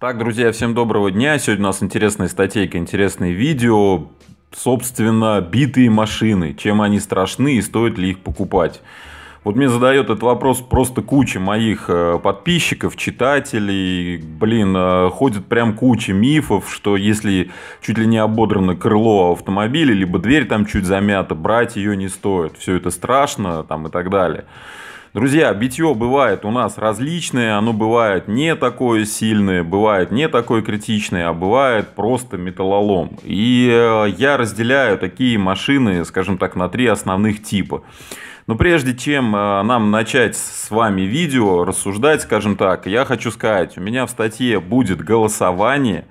Так, друзья, всем доброго дня. Сегодня у нас интересная статейка, интересные видео. Собственно, битые машины. Чем они страшны и стоит ли их покупать? Вот мне задает этот вопрос просто куча моих э, подписчиков, читателей. Блин, э, ходит прям куча мифов, что если чуть ли не ободрано крыло автомобиля, либо дверь там чуть замята, брать ее не стоит. Все это страшно там и так далее. Друзья, битье бывает у нас различное, оно бывает не такое сильное, бывает не такое критичное, а бывает просто металлолом. И э, я разделяю такие машины, скажем так, на три основных типа. Но прежде чем э, нам начать с вами видео, рассуждать, скажем так, я хочу сказать, у меня в статье будет голосование,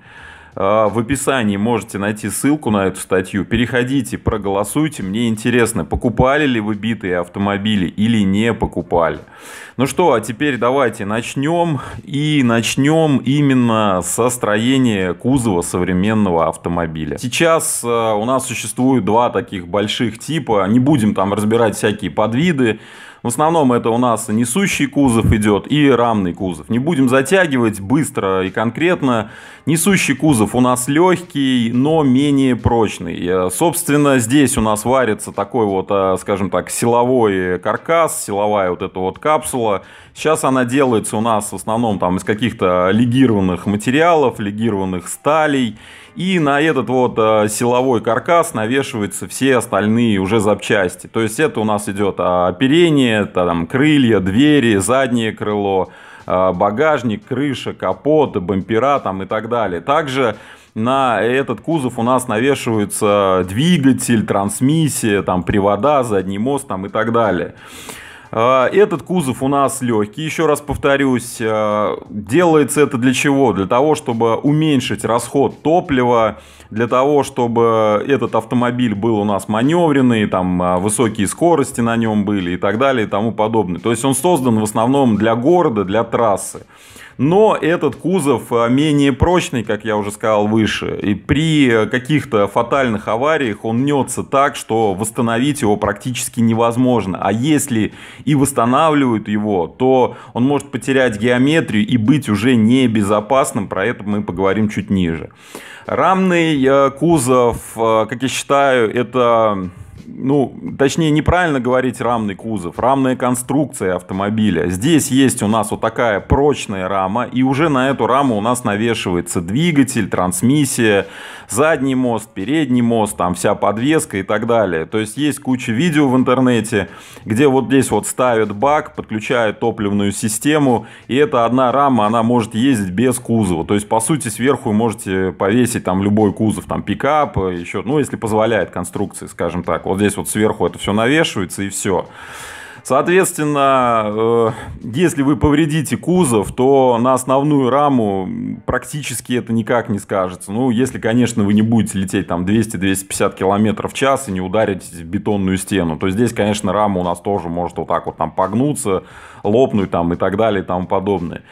а, в описании можете найти ссылку на эту статью. Переходите, проголосуйте. Мне интересно, покупали ли вы битые автомобили или не покупали. Ну что, а теперь давайте начнем. И начнем именно со строения кузова современного автомобиля. Сейчас а, у нас существует два таких больших типа. Не будем там разбирать всякие подвиды. В основном это у нас несущий кузов идет и рамный кузов. Не будем затягивать быстро и конкретно. Несущий кузов у нас легкий, но менее прочный. Э, собственно, здесь у нас варится такой вот, э, скажем так, силовой каркас, силовая вот эта вот капсула. Сейчас она делается у нас в основном там из каких-то легированных материалов, легированных сталей. И на этот вот э, силовой каркас навешиваются все остальные уже запчасти. То есть это у нас идет а, оперение, там, крылья, двери, заднее крыло, а, багажник, крыша, капот, бампера там, и так далее. Также на этот кузов у нас навешиваются двигатель, трансмиссия, там, привода, задний мост там, и так далее. А, этот кузов у нас легкий, еще раз повторюсь. А, делается это для чего? Для того, чтобы уменьшить расход топлива, для того, чтобы этот автомобиль был у нас маневренный, там а, высокие скорости на нем были и так далее и тому подобное. То есть он создан в основном для города, для трассы но этот кузов э, менее прочный, как я уже сказал выше, и при каких-то фатальных авариях он нется так, что восстановить его практически невозможно. А если и восстанавливают его, то он может потерять геометрию и быть уже небезопасным, про это мы поговорим чуть ниже. Рамный э, кузов, э, как я считаю, это ну, точнее, неправильно говорить рамный кузов, рамная конструкция автомобиля. Здесь есть у нас вот такая прочная рама, и уже на эту раму у нас навешивается двигатель, трансмиссия, задний мост, передний мост, там вся подвеска и так далее. То есть есть куча видео в интернете, где вот здесь вот ставят бак, подключают топливную систему, и эта одна рама, она может ездить без кузова. То есть, по сути, сверху вы можете повесить там любой кузов, там пикап, э, еще, ну, если позволяет конструкции, скажем так. Вот вот здесь вот сверху это все навешивается и все. Соответственно, э, если вы повредите кузов, то на основную раму практически это никак не скажется. Ну, если, конечно, вы не будете лететь там 200-250 км в час и не ударитесь в бетонную стену, то здесь, конечно, рама у нас тоже может вот так вот там погнуться, лопнуть там и так далее и тому подобное.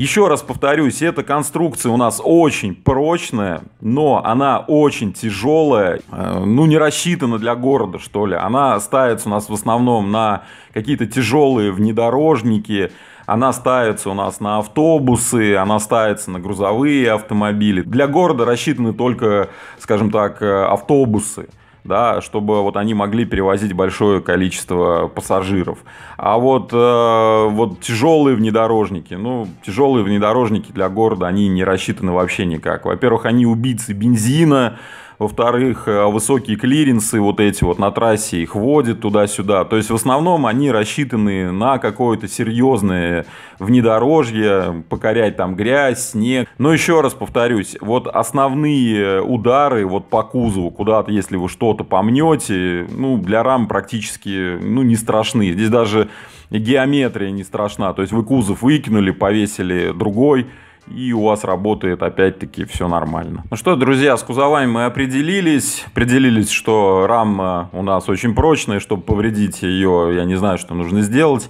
Еще раз повторюсь, эта конструкция у нас очень прочная, но она очень тяжелая, э, ну не рассчитана для города, что ли. Она ставится у нас в основном на какие-то тяжелые внедорожники, она ставится у нас на автобусы, она ставится на грузовые автомобили. Для города рассчитаны только, скажем так, э, автобусы да, чтобы вот они могли перевозить большое количество пассажиров. А вот, э, вот тяжелые внедорожники, ну, тяжелые внедорожники для города, они не рассчитаны вообще никак. Во-первых, они убийцы бензина, во-вторых, э, а высокие клиренсы вот эти вот на трассе их водят туда-сюда. То есть в основном они рассчитаны на какое-то серьезное внедорожье, покорять там грязь, снег. Но еще раз повторюсь, вот основные удары вот по кузову, куда-то, если вы что-то помнете, ну, для рам практически, ну, не страшны. Здесь даже геометрия не страшна. То есть вы кузов выкинули, повесили другой, и у вас работает опять-таки все нормально. Ну что, друзья, с кузовами мы определились. Определились, что рама у нас очень прочная, чтобы повредить ее, я не знаю, что нужно сделать.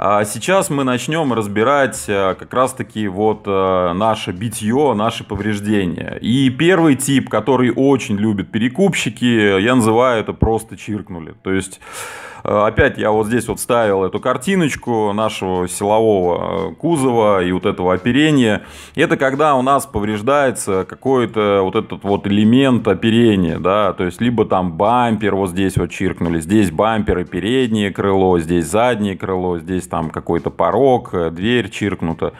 А сейчас мы начнем разбирать э, как раз-таки вот э, наше битье, наши повреждения. И первый тип, который очень любят перекупщики, я называю это просто чиркнули. То есть Э, опять я вот здесь вот ставил эту картиночку нашего силового э, кузова и вот этого оперения. Это когда у нас повреждается какой-то вот этот вот элемент оперения, да, то есть либо там бампер вот здесь вот чиркнули, здесь бампер и переднее крыло, здесь заднее крыло, здесь там какой-то порог, э, дверь чиркнута.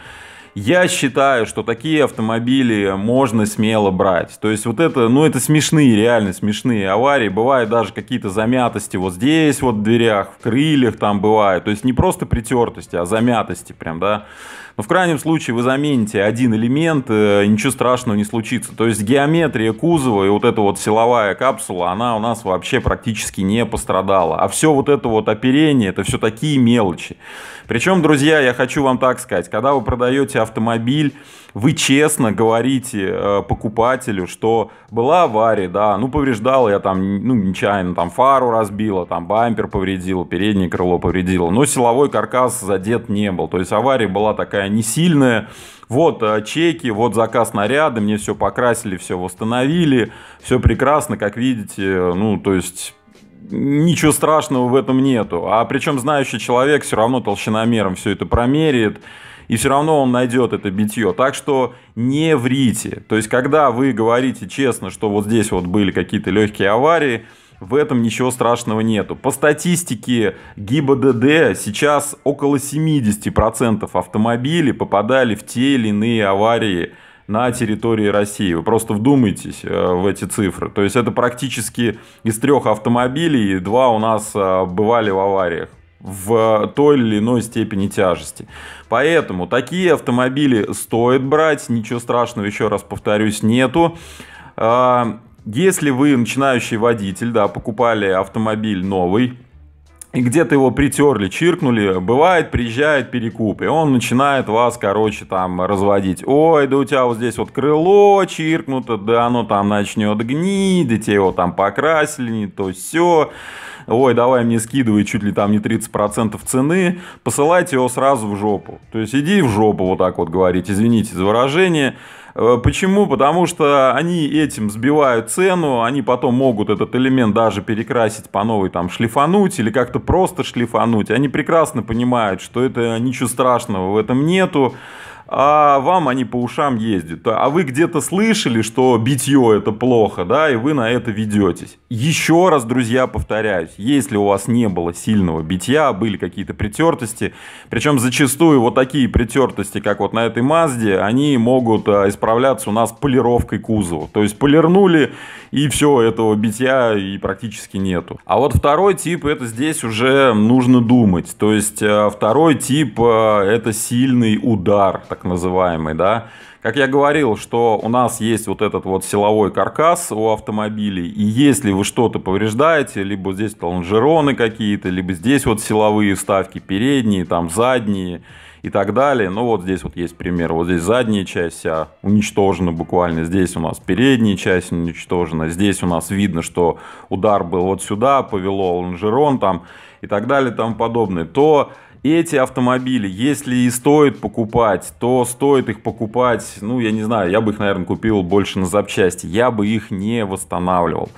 Я считаю, что такие автомобили можно смело брать. То есть вот это, ну это смешные, реально смешные аварии. Бывают даже какие-то замятости вот здесь вот в дверях, в крыльях там бывают. То есть не просто притертости, а замятости прям, да. Но в крайнем случае вы замените один элемент, э, ничего страшного не случится. То есть геометрия кузова и вот эта вот силовая капсула, она у нас вообще практически не пострадала. А все вот это вот оперение, это все такие мелочи. Причем, друзья, я хочу вам так сказать, когда вы продаете автомобиль, вы честно говорите э, покупателю, что была авария, да, ну повреждала я там, ну нечаянно там фару разбила, там бампер повредил, переднее крыло повредило, но силовой каркас задет не был. То есть авария была такая не сильная. Вот э, чеки, вот заказ наряды, мне все покрасили, все восстановили, все прекрасно, как видите, э, ну то есть ничего страшного в этом нету. А причем знающий человек все равно толщиномером все это промерит, и все равно он найдет это битье. Так что не врите. То есть, когда вы говорите честно, что вот здесь вот были какие-то легкие аварии, в этом ничего страшного нету. По статистике ГИБДД сейчас около 70% автомобилей попадали в те или иные аварии – на территории России. Вы просто вдумайтесь э, в эти цифры. То есть это практически из трех автомобилей два у нас э, бывали в авариях в той или иной степени тяжести. Поэтому такие автомобили стоит брать, ничего страшного, еще раз повторюсь, нету. Э, если вы начинающий водитель, да, покупали автомобиль новый, и где-то его притерли, чиркнули, бывает, приезжает перекуп, и он начинает вас, короче, там разводить. Ой, да у тебя вот здесь вот крыло чиркнуто, да оно там начнет гнить, да тебе его там покрасили, не то все. Ой, давай мне скидывай чуть ли там не 30% цены, посылайте его сразу в жопу. То есть иди в жопу, вот так вот говорить, извините за выражение. Э, почему? Потому что они этим сбивают цену, они потом могут этот элемент даже перекрасить по новой, там, шлифануть или как-то просто шлифануть. Они прекрасно понимают, что это ничего страшного в этом нету а вам они по ушам ездят. А вы где-то слышали, что битье это плохо, да, и вы на это ведетесь. Еще раз, друзья, повторяюсь, если у вас не было сильного битья, были какие-то притертости, причем зачастую вот такие притертости, как вот на этой Мазде, они могут а, исправляться у нас полировкой кузова. То есть полирнули, и все, этого битья и практически нету. А вот второй тип, это здесь уже нужно думать. То есть а, второй тип, а, это сильный удар, так так называемый, да. Как я говорил, что у нас есть вот этот вот силовой каркас у автомобилей, и если вы что-то повреждаете, либо здесь лонжероны какие-то, либо здесь вот силовые вставки передние, там задние и так далее. Ну вот здесь вот есть пример, вот здесь задняя часть вся уничтожена буквально, здесь у нас передняя часть уничтожена, здесь у нас видно, что удар был вот сюда, повело лонжерон там и так далее и тому подобное, то эти автомобили, если и стоит покупать, то стоит их покупать, ну, я не знаю, я бы их, наверное, купил больше на запчасти, я бы их не восстанавливал.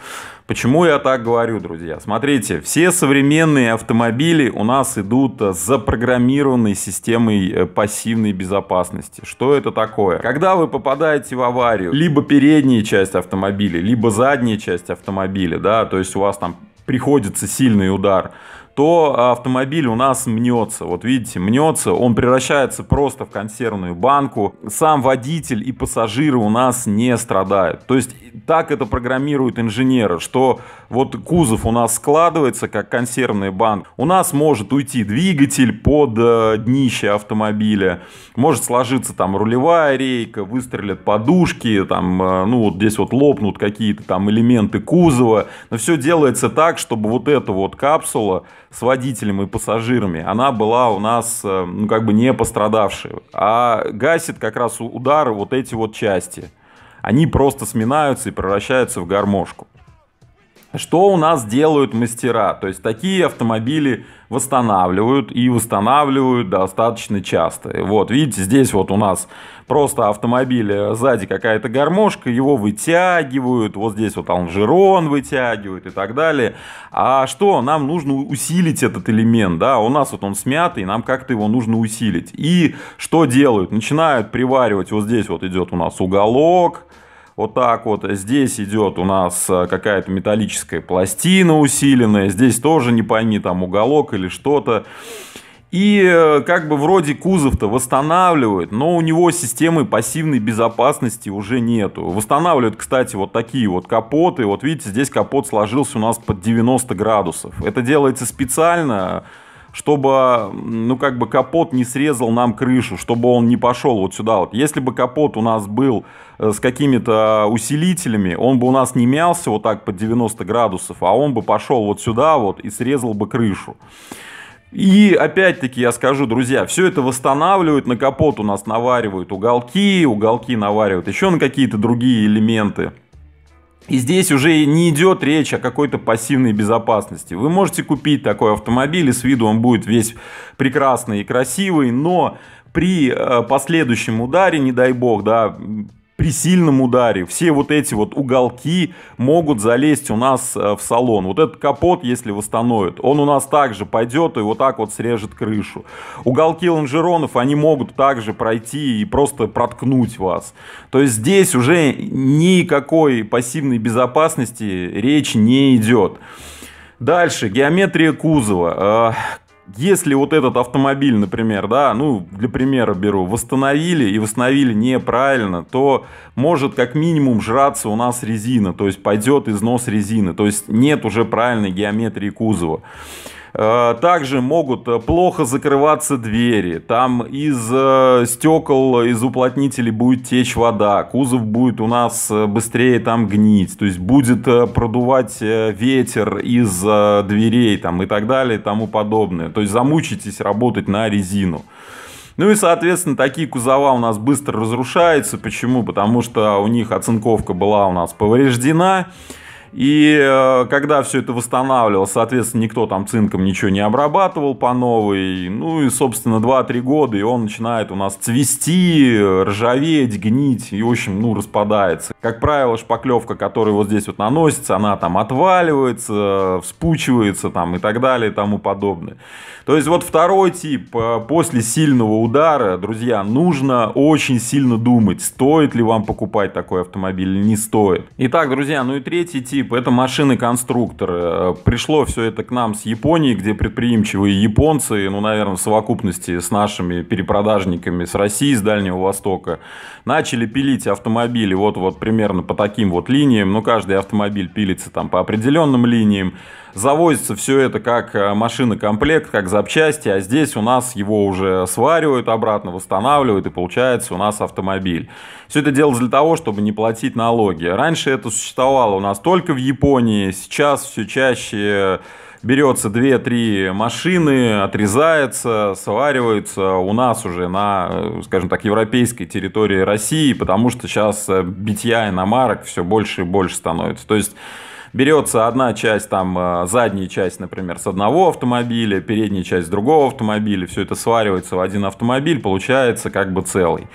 Почему я так говорю, друзья? Смотрите, все современные автомобили у нас идут с запрограммированной системой э, пассивной безопасности. Что это такое? Когда вы попадаете в аварию, либо передняя часть автомобиля, либо задняя часть автомобиля, да, то есть у вас там приходится сильный удар – то автомобиль у нас мнется. Вот видите, мнется, он превращается просто в консервную банку. Сам водитель и пассажиры у нас не страдают. То есть так это программируют инженеры, что вот кузов у нас складывается, как консервный банк, у нас может уйти двигатель под э, днище автомобиля, может сложиться там рулевая рейка, выстрелят подушки, там, э, ну, вот здесь вот лопнут какие-то там элементы кузова, но все делается так, чтобы вот эта вот капсула с водителем и пассажирами, она была у нас, э, ну, как бы не пострадавшей, а гасит как раз удары вот эти вот части – они просто сминаются и превращаются в гармошку. Что у нас делают мастера? То есть такие автомобили восстанавливают и восстанавливают достаточно часто. Вот, видите, здесь вот у нас просто автомобиль, э, сзади какая-то гармошка, его вытягивают, вот здесь вот алжерон вытягивают и так далее. А что, нам нужно усилить этот элемент, да, у нас вот он смятый, нам как-то его нужно усилить. И что делают? Начинают приваривать, вот здесь вот идет у нас уголок, вот так вот. Здесь идет у нас э, какая-то металлическая пластина усиленная. Здесь тоже не пойми, там уголок или что-то. И э, как бы вроде кузов-то восстанавливают, но у него системы пассивной безопасности уже нету. Восстанавливают, кстати, вот такие вот капоты. Вот видите, здесь капот сложился у нас под 90 градусов. Это делается специально чтобы, ну, как бы капот не срезал нам крышу, чтобы он не пошел вот сюда вот. Если бы капот у нас был э, с какими-то усилителями, он бы у нас не мялся вот так под 90 градусов, а он бы пошел вот сюда вот и срезал бы крышу. И опять-таки я скажу, друзья, все это восстанавливают, на капот у нас наваривают уголки, уголки наваривают еще на какие-то другие элементы. И здесь уже не идет речь о какой-то пассивной безопасности. Вы можете купить такой автомобиль, и с виду он будет весь прекрасный и красивый, но при э, последующем ударе, не дай бог, да, при сильном ударе. Все вот эти вот уголки могут залезть у нас э, в салон. Вот этот капот, если восстановят, он у нас также пойдет и вот так вот срежет крышу. Уголки лонжеронов, они могут также пройти и просто проткнуть вас. То есть здесь уже никакой пассивной безопасности речь не идет. Дальше, геометрия кузова. Э, если вот этот автомобиль, например, да, ну, для примера беру, восстановили и восстановили неправильно, то может как минимум жраться у нас резина, то есть пойдет износ резины, то есть нет уже правильной геометрии кузова. Э, также могут э, плохо закрываться двери, там из э, стекол, из уплотнителей будет течь вода, кузов будет у нас быстрее там гнить, то есть будет продувать ветер из дверей там и так далее и тому подобное. То есть замучитесь работать на резину. Ну и, соответственно, такие кузова у нас быстро разрушаются. Почему? Потому что у них оцинковка была у нас повреждена. И э, когда все это восстанавливалось, соответственно, никто там цинком ничего не обрабатывал по новой. Ну и, собственно, 2-3 года, и он начинает у нас цвести, ржаветь, гнить, и, в общем, ну, распадается. Как правило, шпаклевка, которая вот здесь вот наносится, она там отваливается, вспучивается там и так далее и тому подобное. То есть вот второй тип, э, после сильного удара, друзья, нужно очень сильно думать, стоит ли вам покупать такой автомобиль или не стоит. Итак, друзья, ну и третий тип типа это машины-конструкторы. Э, пришло все это к нам с Японии, где предприимчивые японцы, ну, наверное, в совокупности с нашими перепродажниками с России, с Дальнего Востока, начали пилить автомобили вот-вот примерно по таким вот линиям. Ну, каждый автомобиль пилится там по определенным линиям завозится все это как э, машина комплект, как запчасти, а здесь у нас его уже сваривают обратно, восстанавливают, и получается у нас автомобиль. Все это делалось для того, чтобы не платить налоги. Раньше это существовало у нас только в Японии, сейчас все чаще берется 2-3 машины, отрезается, сваривается у нас уже на, э, скажем так, европейской территории России, потому что сейчас э, битья иномарок все больше и больше становится. То есть берется одна часть, там, э, задняя часть, например, с одного автомобиля, передняя часть с другого автомобиля, все это сваривается в один автомобиль, получается как бы целый.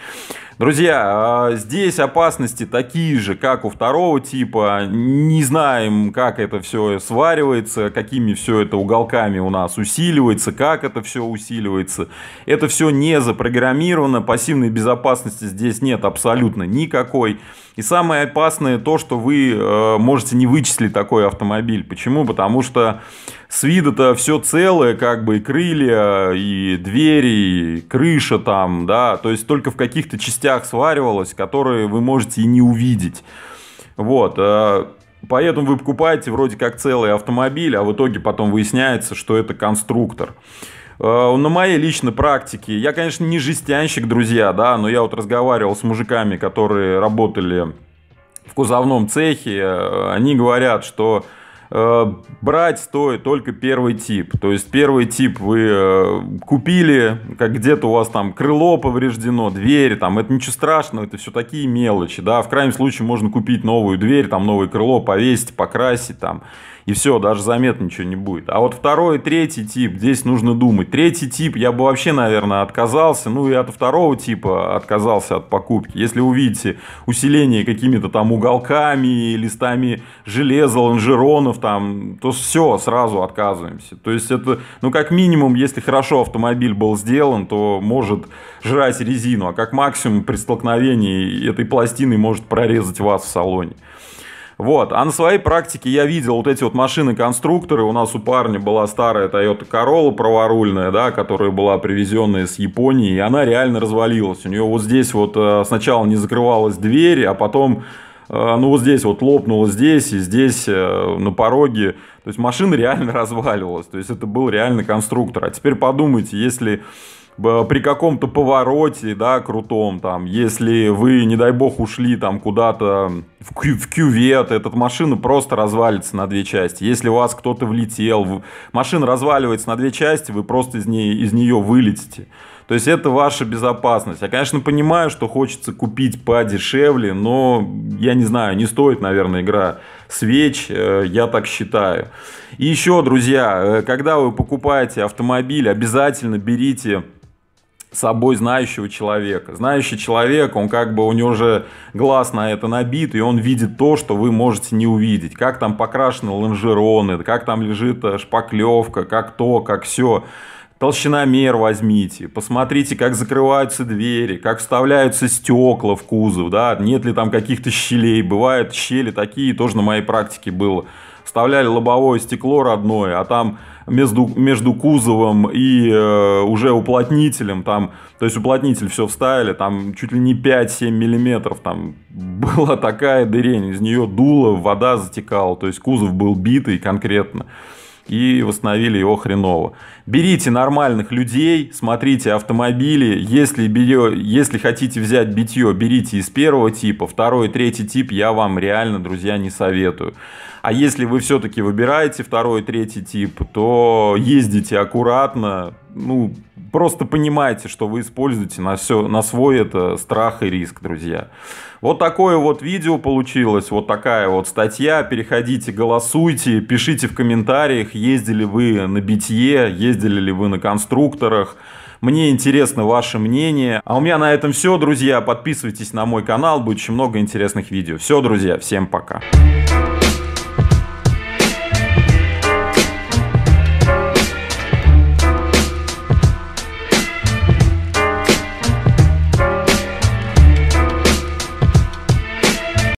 Друзья, а, здесь опасности такие же, как у второго типа. Не знаем, как это все сваривается, какими все это уголками у нас усиливается, как это все усиливается. Это все не запрограммировано, пассивной безопасности здесь нет абсолютно никакой. И самое опасное то, что вы э, можете не вычислить такой автомобиль. Почему? Потому что с вида то все целое, как бы и крылья, и двери, и крыша там, да, то есть только в каких-то частях сваривалось, которые вы можете и не увидеть. Вот, э, поэтому вы покупаете вроде как целый автомобиль, а в итоге потом выясняется, что это конструктор. Э, на моей личной практике, я, конечно, не жестянщик, друзья, да, но я вот разговаривал с мужиками, которые работали в кузовном цехе, э, они говорят, что Э, брать стоит только первый тип. То есть первый тип вы э, купили, как где-то у вас там крыло повреждено, дверь, там это ничего страшного, это все такие мелочи, да. В крайнем случае можно купить новую дверь, там новое крыло повесить, покрасить, там и все, даже заметно ничего не будет. А вот второй и третий тип, здесь нужно думать. Третий тип я бы вообще, наверное, отказался, ну и от второго типа отказался от покупки. Если увидите усиление какими-то там уголками, листами железа, лонжеронов, там, то все, сразу отказываемся. То есть это, ну как минимум, если хорошо автомобиль был сделан, то может жрать резину, а как максимум при столкновении этой пластины может прорезать вас в салоне. Вот. А на своей практике я видел вот эти вот машины-конструкторы. У нас у парня была старая Toyota Corolla праворульная, да, которая была привезенная с Японии, и она реально развалилась. У нее вот здесь вот э, сначала не закрывалась дверь, а потом э, ну вот здесь вот лопнуло здесь и здесь э, на пороге. То есть машина реально разваливалась. То есть это был реально конструктор. А теперь подумайте, если при каком-то повороте, да, крутом, там, если вы, не дай бог, ушли там куда-то в, кю в кювет, эта машина просто развалится на две части. Если у вас кто-то влетел, в... машина разваливается на две части, вы просто из, ней, из нее вылетите. То есть это ваша безопасность. Я, конечно, понимаю, что хочется купить подешевле, но я не знаю, не стоит, наверное, игра свеч, э, я так считаю. И еще, друзья, э, когда вы покупаете автомобиль, обязательно берите собой знающего человека. Знающий человек, он как бы, у него уже глаз на это набит, и он видит то, что вы можете не увидеть. Как там покрашены лонжероны, как там лежит э, шпаклевка, как то, как все. толщина Толщиномер возьмите, посмотрите, как закрываются двери, как вставляются стекла в кузов, да, нет ли там каких-то щелей, бывают щели такие, тоже на моей практике было вставляли лобовое стекло родное, а там между, между кузовом и э, уже уплотнителем, там, то есть уплотнитель все вставили, там чуть ли не 5-7 миллиметров, там была такая дырень, из нее дуло, вода затекала, то есть кузов был битый конкретно и восстановили его хреново. Берите нормальных людей, смотрите автомобили. Если, белье, если хотите взять битье, берите из первого типа. Второй, третий тип я вам реально, друзья, не советую. А если вы все-таки выбираете второй, третий тип, то ездите аккуратно, ну, просто понимайте, что вы используете на, все, на свой это страх и риск, друзья. Вот такое вот видео получилось, вот такая вот статья. Переходите, голосуйте, пишите в комментариях, ездили вы на битье, ездили ли вы на конструкторах. Мне интересно ваше мнение. А у меня на этом все, друзья. Подписывайтесь на мой канал, будет очень много интересных видео. Все, друзья, всем Пока.